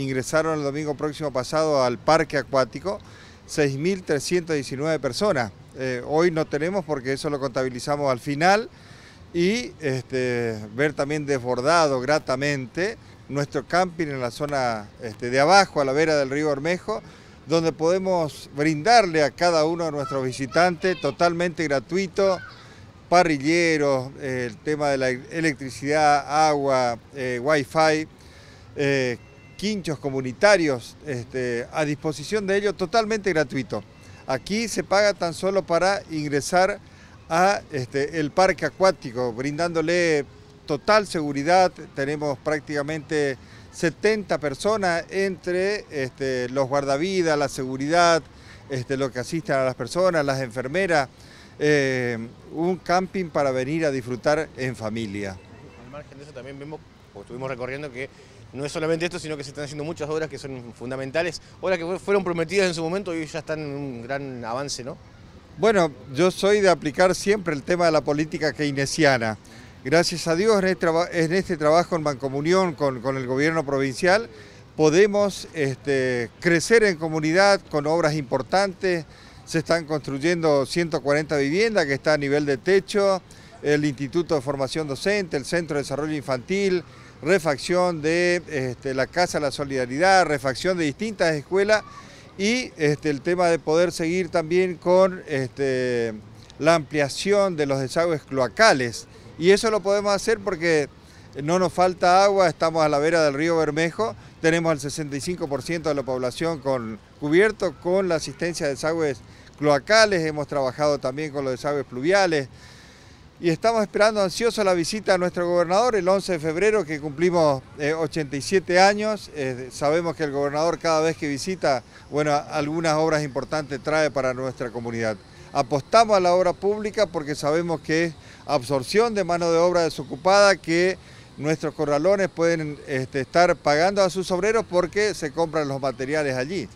ingresaron el domingo próximo pasado al parque acuático 6.319 personas. Eh, hoy no tenemos porque eso lo contabilizamos al final y este, ver también desbordado gratamente nuestro camping en la zona este, de abajo, a la vera del río Ormejo, donde podemos brindarle a cada uno de nuestros visitantes totalmente gratuito, parrilleros, eh, el tema de la electricidad, agua, eh, wifi, quinchos comunitarios este, a disposición de ellos totalmente gratuito. Aquí se paga tan solo para ingresar a este, el parque acuático, brindándole total seguridad. Tenemos prácticamente 70 personas entre este, los guardavidas, la seguridad, lo que asistan a las personas, las enfermeras. Eh, un camping para venir a disfrutar en familia. Al margen de eso también vemos estuvimos recorriendo que no es solamente esto, sino que se están haciendo muchas obras que son fundamentales, obras que fueron prometidas en su momento y ya están en un gran avance, ¿no? Bueno, yo soy de aplicar siempre el tema de la política keynesiana. Gracias a Dios, en este, este trabajo en mancomunión con, el gobierno provincial, podemos este, crecer en comunidad con obras importantes. Se están construyendo 140 viviendas que está a nivel de techo, el Instituto de Formación Docente, el Centro de Desarrollo Infantil, refacción de este, la Casa La Solidaridad, refacción de distintas escuelas y este, el tema de poder seguir también con este, la ampliación de los desagües cloacales. Y eso lo podemos hacer porque no nos falta agua, estamos a la vera del río Bermejo, tenemos al 65% de la población cubierto con la asistencia de desagües cloacales, hemos trabajado también con los desagües pluviales, y estamos esperando ansioso la visita a nuestro gobernador el 11 de febrero que cumplimos 87 eh, años. Eh, sabemos que el gobernador cada vez que visita, bueno, algunas obras importantes trae para nuestra comunidad. Apostamos a la obra pública porque sabemos que es absorción de mano de obra desocupada que nuestros corralones pueden este, estar pagando a sus obreros porque se compran los materiales allí.